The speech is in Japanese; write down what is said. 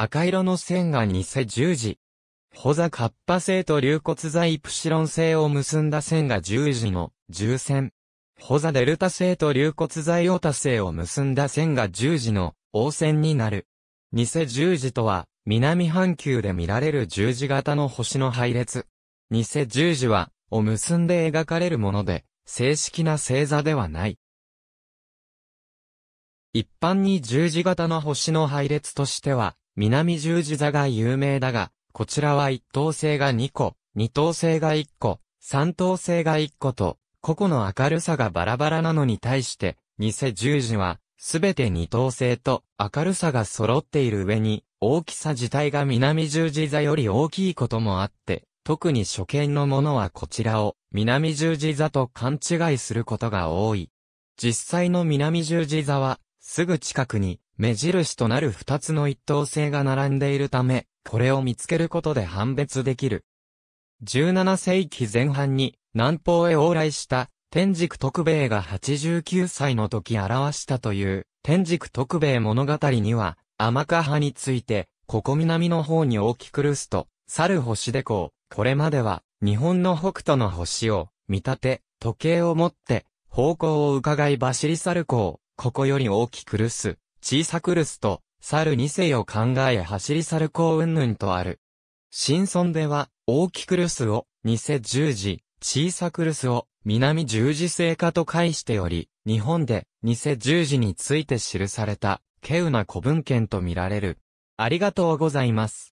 赤色の線が偽十字。ホザカッパ星と流骨材イプシロン星を結んだ線が十字の重線。ホザデルタ星と流骨材オタ星を結んだ線が十字の王線になる。偽十字とは、南半球で見られる十字型の星の配列。偽十字は、を結んで描かれるもので、正式な星座ではない。一般に十字型の星の配列としては、南十字座が有名だが、こちらは一等星が2個、二等星が1個、三等星が1個と、個々の明るさがバラバラなのに対して、偽十字は、すべて二等星と明るさが揃っている上に、大きさ自体が南十字座より大きいこともあって、特に初見のものはこちらを南十字座と勘違いすることが多い。実際の南十字座は、すぐ近くに目印となる二つの一等星が並んでいるため、これを見つけることで判別できる。17世紀前半に南方へ往来した天竺徳兵衛が89歳の時表したという天竺徳兵衛物語には、天下派について、ここ南の方に大きくるすと、猿星でこう、これまでは日本の北斗の星を見立て、時計を持って、方向を伺い走り去るこう、ここより大きくるす。小さくるすと、猿二世を考え走り去る子うんぬんとある。新村では、大きくるすを、二世十字、小さくるすを、南十字星化と解しており、日本で、二世十字について記された、稀有な古文献とみられる。ありがとうございます。